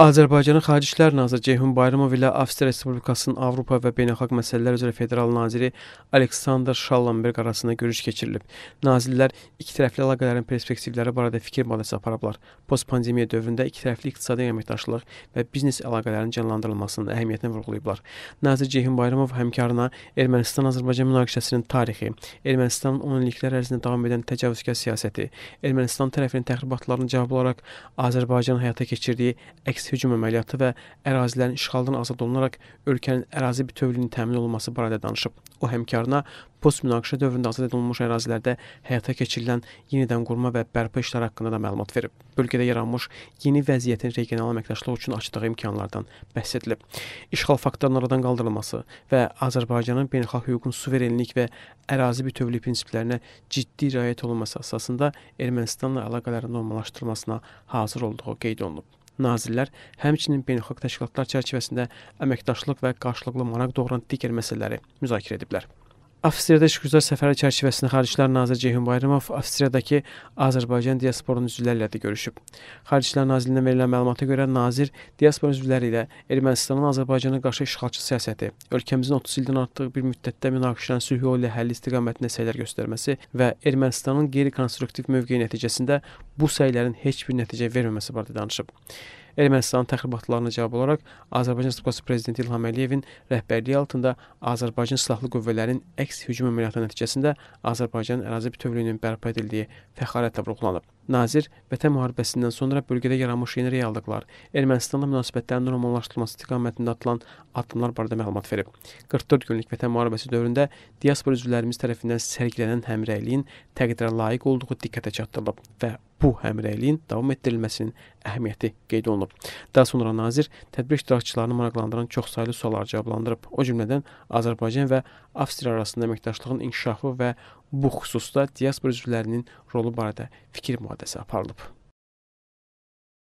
Azərbaycanın Xarici İşlər naziri Ceyhun Bayramov ilə Avstriya Respublikasının Avropa və Beynəlxalq Məsələlər üzrə Federal naziri Aleksandr Şallenberq arasında görüş keçirilib. Nazirlər ikitərəfli əlaqələrin perspektivləri barədə fikir mübadiləsi aparıblar. Postpandemiya dövründə ikitərəfli iqtisadi əməkdaşlıq və biznes əlaqələrinin canlandırılmasının əhəmiyyətini vurğulayıblar. Nazir Ceyhun Bayramov həmkarına Ermənistan-Azərbaycan münaqişəsinin tarixi, Ermənistanın 10 illiklər ərzində davam edən təcavüzkar siyasəti, Ermənistan tərəfinin təxribatlarını cavab olaraq Azərbaycan həyata keçirdiyi əks hücum əməliyyatı və ərazilərin işğaldan azad olunaraq ölkənin ərazi bütövlüyünün təmin olunması barədə danışıb. O həmkarına post-münaqişə dövründə azad edilmiş ərazilərdə həyata keçirilən yenidən qurma və bərpa işləri haqqında da məlumat verib. Bölgədə yaranmış yeni vəziyyətin regional əməkdaşlıq üçün açdığı imkanlardan bəhs edilib. İşğal faktlarının aradan qaldırılması və Azərbaycanın beynəlxalq hüququn suverenlik və ərazi bütövlüyü prinsiplərinə ciddi riayət olunması əsasında Ermənistanla əlaqələrin normallaşdırılmasına hazır olduğu qeyd olunub nazirlər, həmçinin beynəlxalq təşkilatlar çərçivəsində əməkdaşlıq və qarşılıqlı maraq doğuran digər məsələləri müzakirə ediblər. Avstriyada işgüzar səfəri çərçivəsində Xaricilər naziri Ceyhun Bayramov Avstriyadakı Azərbaycan diasporunun üzvlərlə də görüşüb. Xaricilər Nazirliyindən verilən məlumata görə nazir diaspor üzvləri ilə Ermənistanın Azərbaycana qarşı işğalçı siyasəti, ölkəmizin 30 ildən artıq bir müddətdə münaqişənin sülh yolu ilə həlli istiqamətində səylər göstərməsi və Ermənistanın qeyri-konstruktiv mövqeyi nəticəsində bu səylərin heç bir nəticə verməməsi barədə danışıb. Ermənistanın təxribatlarına cavab olaraq Azərbaycan Respublikası prezidenti İlham Əliyevin rəhbərliyi altında Azərbaycan silahlı qüvvələrinin əks hücum əməliyyatı nəticəsində Azərbaycan ərazi bütövlüyünün bərpa edildiyi fəxarətlə vurğulanıb. Nazir Vətən müharibəsindən sonra bölgədə yaranmış yeni reallıqlar, Ermənistanla münasibətlərin normallaşdırılması istiqamətində atılan addımlar barədə məlumat verib. 44 günlük Vətən müharibəsi dövründə diaspora üzvlərimiz tərəfindən sərgilənən həmrəyliyin təqdirə layiq olduğu diqqətə çatdırılıb və bu həmrəyliyin davam etdirilməsinin əhəmiyyəti qeyd olunub. Daha sonra nazir tədbir iştirakçılarını maraqlandıran çoxsaylı suallar cavablandırıb. O cümlədən Azərbaycan və Avstriya arasında əməkdaşlığın inkişafı və bu xüsusda diaspora üzvlərinin rolu barədə fikir mühadisə aparılıb.